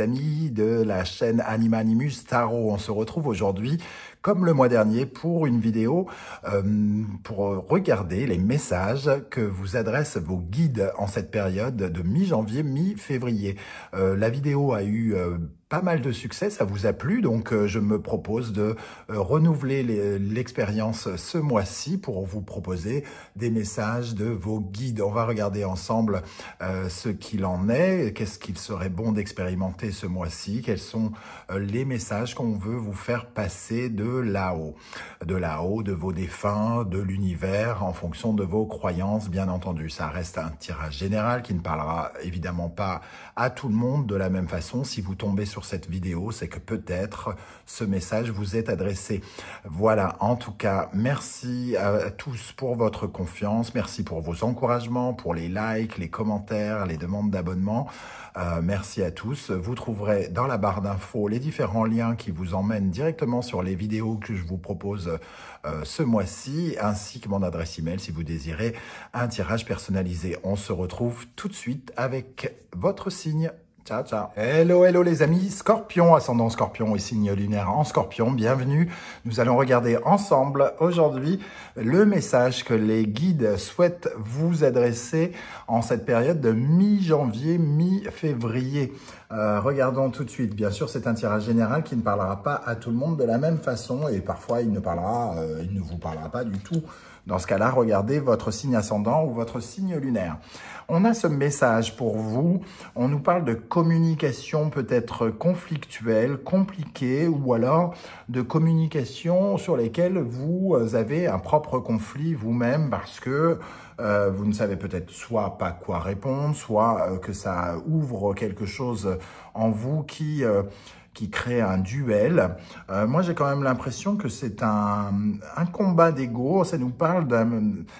amis de la chaîne Anima Tarot. On se retrouve aujourd'hui, comme le mois dernier, pour une vidéo euh, pour regarder les messages que vous adressent vos guides en cette période de mi-janvier, mi-février. Euh, la vidéo a eu... Euh, pas mal de succès, ça vous a plu, donc euh, je me propose de euh, renouveler l'expérience ce mois-ci pour vous proposer des messages de vos guides. On va regarder ensemble euh, ce qu'il en est, qu'est-ce qu'il serait bon d'expérimenter ce mois-ci, quels sont les messages qu'on veut vous faire passer de là-haut, de là-haut, de vos défunts, de l'univers, en fonction de vos croyances, bien entendu. Ça reste un tirage général qui ne parlera évidemment pas à tout le monde de la même façon. Si vous tombez sur cette vidéo, c'est que peut-être ce message vous est adressé. Voilà, en tout cas, merci à tous pour votre confiance, merci pour vos encouragements, pour les likes, les commentaires, les demandes d'abonnement. Euh, merci à tous. Vous trouverez dans la barre d'infos les différents liens qui vous emmènent directement sur les vidéos que je vous propose euh, ce mois-ci, ainsi que mon adresse email si vous désirez un tirage personnalisé. On se retrouve tout de suite avec votre signe. Ciao, ciao. Hello, hello les amis. Scorpion, ascendant scorpion et signe lunaire en scorpion. Bienvenue. Nous allons regarder ensemble aujourd'hui le message que les guides souhaitent vous adresser en cette période de mi-janvier, mi-février. Euh, regardons tout de suite. Bien sûr, c'est un tirage général qui ne parlera pas à tout le monde de la même façon et parfois il ne parlera, euh, il ne vous parlera pas du tout dans ce cas-là, regardez votre signe ascendant ou votre signe lunaire. On a ce message pour vous. On nous parle de communication peut-être conflictuelle, compliquée, ou alors de communication sur lesquelles vous avez un propre conflit vous-même parce que euh, vous ne savez peut-être soit pas quoi répondre, soit euh, que ça ouvre quelque chose en vous qui... Euh, qui crée un duel. Euh, moi, j'ai quand même l'impression que c'est un, combat d'ego. Ça nous parle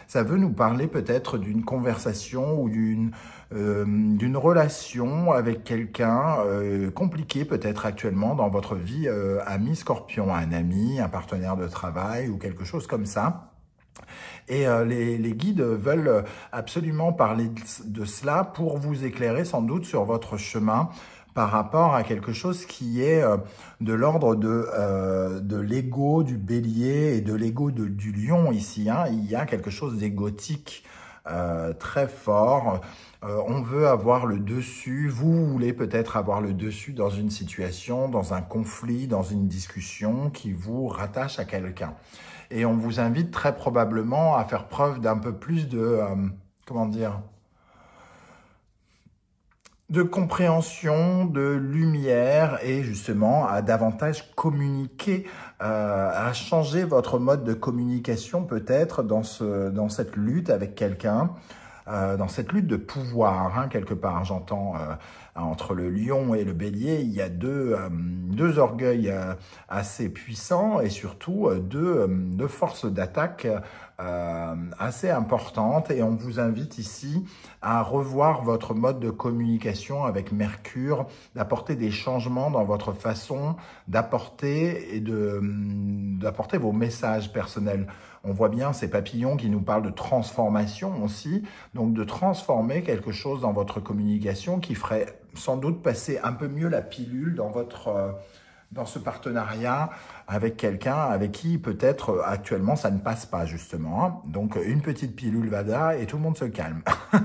ça veut nous parler peut-être d'une conversation ou d'une euh, d'une relation avec quelqu'un euh, compliqué peut-être actuellement dans votre vie ami scorpion, un ami, un partenaire de travail ou quelque chose comme ça. Et les, guides veulent absolument parler de cela pour vous éclairer sans doute sur votre chemin par rapport à quelque chose qui est euh, de l'ordre de, euh, de l'ego du bélier et de l'ego du lion ici. Hein. Il y a quelque chose d'égotique euh, très fort. Euh, on veut avoir le dessus, vous voulez peut-être avoir le dessus dans une situation, dans un conflit, dans une discussion qui vous rattache à quelqu'un. Et on vous invite très probablement à faire preuve d'un peu plus de, comment dire, de compréhension, de lumière et justement à davantage communiquer, euh, à changer votre mode de communication peut-être dans, ce, dans cette lutte avec quelqu'un. Euh, dans cette lutte de pouvoir, hein, quelque part, hein, j'entends euh, entre le lion et le bélier, il y a deux, deux orgueils assez puissants et surtout deux, deux forces d'attaque euh, assez importante et on vous invite ici à revoir votre mode de communication avec Mercure, d'apporter des changements dans votre façon d'apporter et de hum, d'apporter vos messages personnels. On voit bien ces papillons qui nous parlent de transformation aussi, donc de transformer quelque chose dans votre communication qui ferait sans doute passer un peu mieux la pilule dans votre euh, dans ce partenariat avec quelqu'un avec qui peut-être euh, actuellement ça ne passe pas justement. Hein. Donc une petite pilule VADA et tout le monde se calme.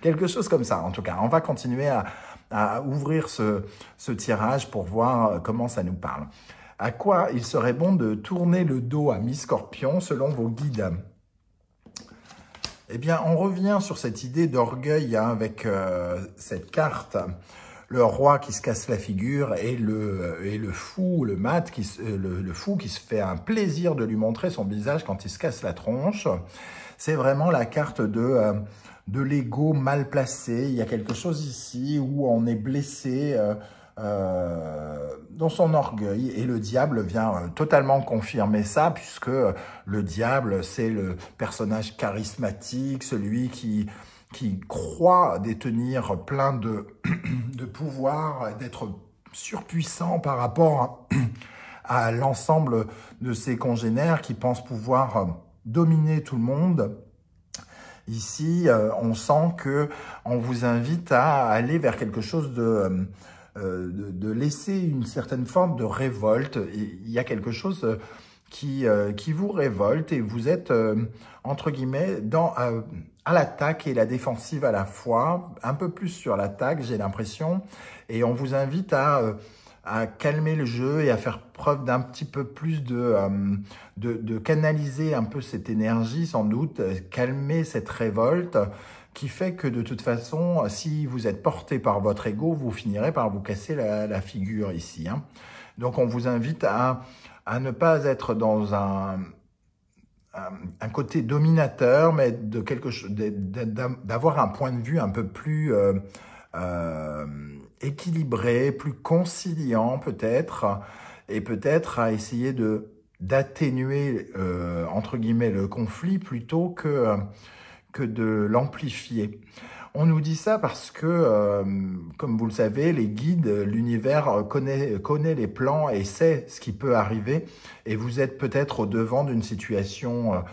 Quelque chose comme ça en tout cas. On va continuer à, ouvrir ce, tirage pour voir euh, comment ça nous parle. À quoi il serait bon de tourner le dos à mi-scorpion selon vos guides Eh bien, on revient sur cette idée d'orgueil hein, avec euh, cette carte le roi qui se casse la figure et le, euh, fou, le mat, qui, euh, le, fou qui se fait un plaisir de lui montrer son visage quand il se casse la tronche. C'est vraiment la carte de, euh, l'ego mal placé. Il y a quelque chose ici où on est blessé dans son orgueil. Et le diable vient totalement confirmer ça, puisque le diable, c'est le personnage charismatique, celui qui croit détenir plein de... de pouvoir, euh, d'être surpuissant par rapport à, l'ensemble de ses congénères qui pensent pouvoir euh, dominer tout le monde. Ici, euh, on sent que on vous invite à aller vers quelque chose de de laisser une certaine forme de révolte. Il y a quelque chose euh, qui, vous révolte et vous êtes, euh, entre guillemets, dans, euh, à l'attaque et la défensive à la fois, un peu plus sur l'attaque, j'ai l'impression, et on vous invite à, calmer le jeu et à faire preuve d'un petit peu plus de, de, canaliser un peu cette énergie sans doute, calmer cette révolte, qui fait que de toute façon, si vous êtes porté par votre ego, vous finirez par vous casser la, figure ici. Hein. Donc on vous invite à à ne pas être dans un, un, côté dominateur, mais de quelque chose d'avoir un point de vue un peu plus euh, euh, équilibré, plus conciliant peut-être, et peut-être à essayer de d'atténuer euh, entre guillemets le conflit plutôt que de l'amplifier. On nous dit ça parce que, euh, comme vous le savez, les guides, euh, l'univers euh, connaît, les plans et sait ce qui peut arriver. Et vous êtes peut-être au devant d'une situation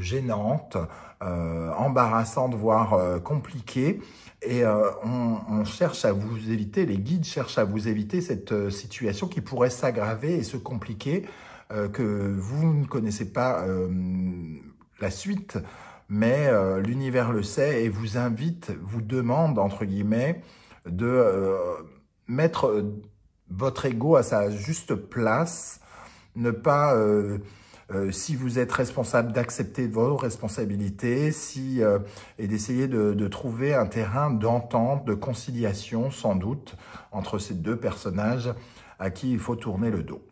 gênante, embarrassante, voire compliquée. Et on, cherche à vous éviter, les guides cherchent à vous éviter cette situation qui pourrait s'aggraver et se compliquer, que vous ne connaissez pas la suite mais euh, l'univers le sait et vous invite, vous demande, entre guillemets, de euh, mettre euh, votre ego à sa juste place, ne pas... si vous êtes responsable d'accepter vos responsabilités et d'essayer de, trouver un terrain d'entente, de conciliation sans doute entre ces deux personnages à qui il faut tourner le dos.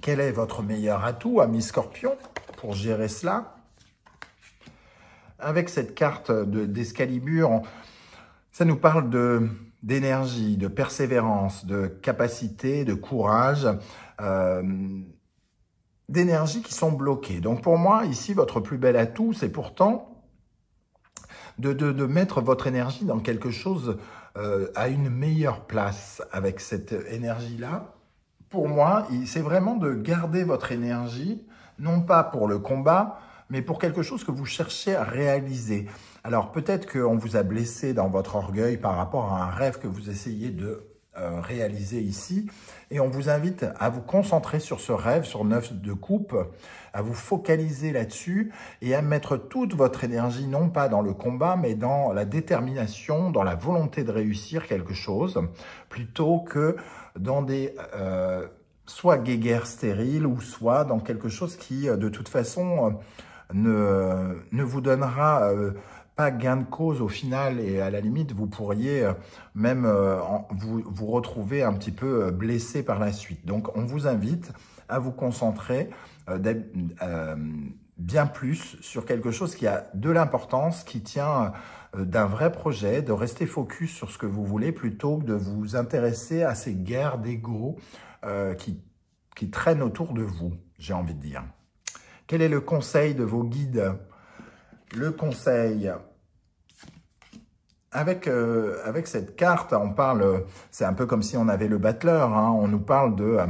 Quel est votre meilleur atout, ami Scorpion, pour gérer cela avec cette carte d'Escalibur, ça nous parle de d'énergie, de persévérance, de capacité, de courage, euh, d'énergie qui sont bloquées. Donc pour moi, ici, votre plus bel atout, c'est pourtant de, de, mettre votre énergie dans quelque chose euh, à une meilleure place avec cette énergie-là. Pour moi, c'est vraiment de garder votre énergie, non pas pour le combat, mais pour quelque chose que vous cherchez à réaliser. Alors peut-être qu'on vous a blessé dans votre orgueil par rapport à un rêve que vous essayez de euh, réaliser ici. Et on vous invite à vous concentrer sur ce rêve, sur neuf de coupe, à vous focaliser là-dessus et à mettre toute votre énergie, non pas dans le combat, mais dans la détermination, dans la volonté de réussir quelque chose, plutôt que dans des... Euh, soit guéguerre stérile ou soit dans quelque chose qui, euh, de toute façon, ne, vous donnera euh, pas gain de cause au final et à la limite vous pourriez euh, même euh, vous, retrouver un petit peu blessé par la suite. Donc on vous invite à vous concentrer bien plus sur quelque chose qui a de l'importance, qui tient d'un vrai projet, de rester focus sur ce que vous voulez plutôt que de vous intéresser à ces guerres d'ego qui, qui traînent autour de vous, j'ai envie de dire. Quel est le conseil de vos guides Le conseil, avec, euh, avec cette carte, on parle, c'est un peu comme si on avait le battleur, hein. on nous parle de, euh,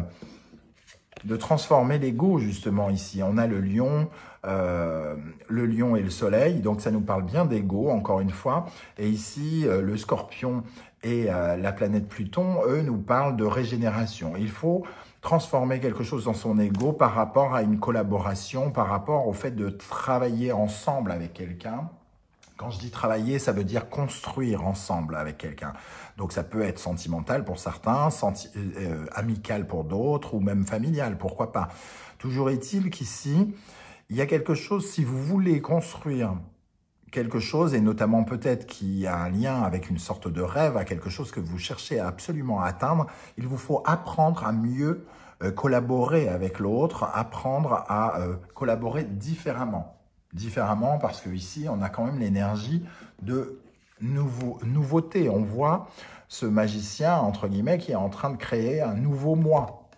de transformer l'ego justement ici. On a le lion, euh, le lion et le soleil, donc ça nous parle bien d'ego encore une fois. Et ici, le scorpion et la planète Pluton, eux, nous parlent de régénération. Il faut transformer quelque chose dans son ego par rapport à une collaboration, par rapport au fait de travailler ensemble avec quelqu'un. Quand je dis travailler, ça veut dire construire ensemble avec quelqu'un. Donc ça peut être sentimental pour certains, euh, euh, amical pour d'autres, ou même familial, pourquoi pas. Toujours est-il qu'ici, il y a quelque chose, si vous voulez construire quelque chose, et notamment peut-être qui a un lien avec une sorte de rêve, à quelque chose que vous cherchez absolument à atteindre, il vous faut apprendre à mieux euh, collaborer avec l'autre, apprendre à euh, collaborer différemment. Différemment parce que ici, on a quand même l'énergie de nouveauté. On voit ce magicien, entre guillemets, qui est en train de créer un nouveau moi.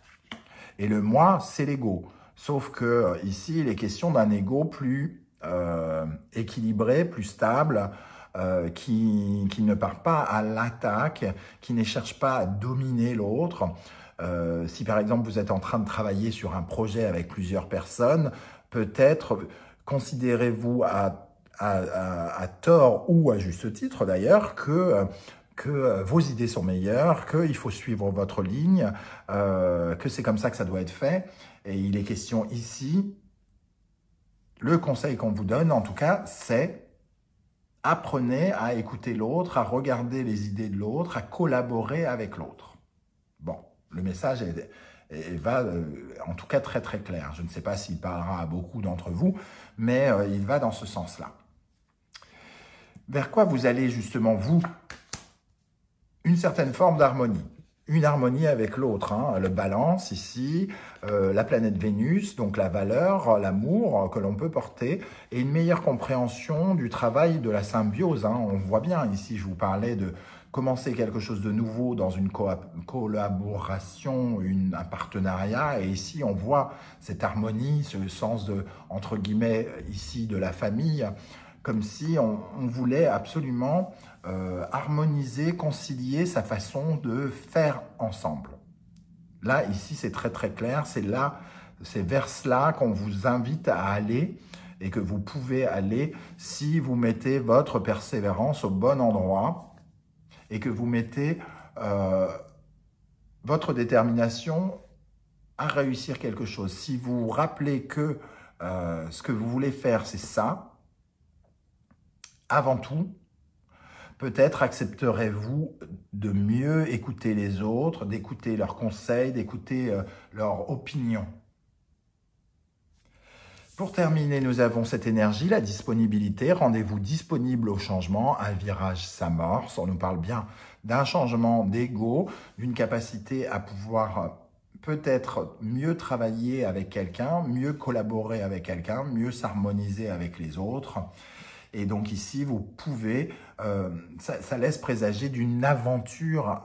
Et le moi, c'est l'ego. Sauf que ici, il est question d'un ego plus euh, équilibré, plus stable, euh, qui, qui, ne part pas à l'attaque, qui ne cherche pas à dominer l'autre. Euh, si par exemple vous êtes en train de travailler sur un projet avec plusieurs personnes, peut-être considérez-vous à, à, tort ou à juste titre d'ailleurs que que vos idées sont meilleures, qu'il faut suivre votre ligne, que c'est comme ça que ça doit être fait. Et il est question ici le conseil qu'on vous donne, en tout cas, c'est apprenez à écouter l'autre, à regarder les idées de l'autre, à collaborer avec l'autre. Bon, le message est, va euh, en tout cas très très clair. Je ne sais pas s'il parlera à beaucoup d'entre vous, mais euh, il va dans ce sens-là. Vers quoi vous allez justement, vous Une certaine forme d'harmonie une harmonie avec l'autre. Hein. Le balance ici, euh, la planète Vénus, donc la valeur, l'amour que l'on peut porter, et une meilleure compréhension du travail de la symbiose. Hein. On voit bien ici, je vous parlais de commencer quelque chose de nouveau dans une collaboration, une, un partenariat, et ici on voit cette harmonie, ce sens de, entre guillemets, ici de la famille, comme si on, on voulait absolument euh, harmoniser, concilier sa façon de faire ensemble. Là, ici, c'est très très clair. C'est là, c'est vers cela qu'on vous invite à aller et que vous pouvez aller si vous mettez votre persévérance au bon endroit et que vous mettez euh, votre détermination à réussir quelque chose. Si vous vous rappelez que euh, ce que vous voulez faire, c'est ça, avant tout, Peut-être accepterez-vous de mieux écouter les autres, d'écouter leurs conseils, d'écouter euh, leurs opinions. Pour terminer, nous avons cette énergie, la disponibilité. Rendez-vous disponible au changement. Un virage s'amorce. On nous parle bien d'un changement d'ego, d'une capacité à pouvoir euh, peut-être mieux travailler avec quelqu'un, mieux collaborer avec quelqu'un, mieux s'harmoniser avec les autres. Et donc ici, vous pouvez, euh, ça, laisse présager d'une aventure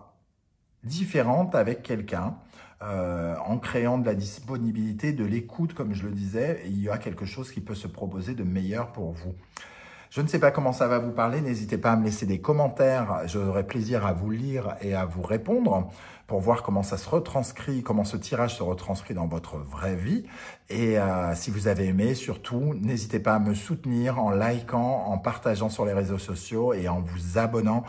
différente avec quelqu'un. Euh, en créant de la disponibilité, de l'écoute, comme je le disais, il y a quelque chose qui peut se proposer de meilleur pour vous. Je ne sais pas comment ça va vous parler, n'hésitez pas à me laisser des commentaires, j'aurai plaisir à vous lire et à vous répondre pour voir comment ça se retranscrit, comment ce tirage se retranscrit dans votre vraie vie. Et euh, si vous avez aimé, surtout, n'hésitez pas à me soutenir en likant, en partageant sur les réseaux sociaux et en vous abonnant.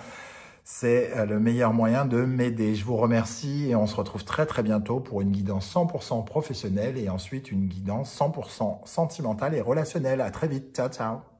C'est euh, le meilleur moyen de m'aider. Je vous remercie et on se retrouve très très bientôt pour une guidance 100% professionnelle et ensuite une guidance 100% sentimentale et relationnelle. À très vite. Ciao, ciao.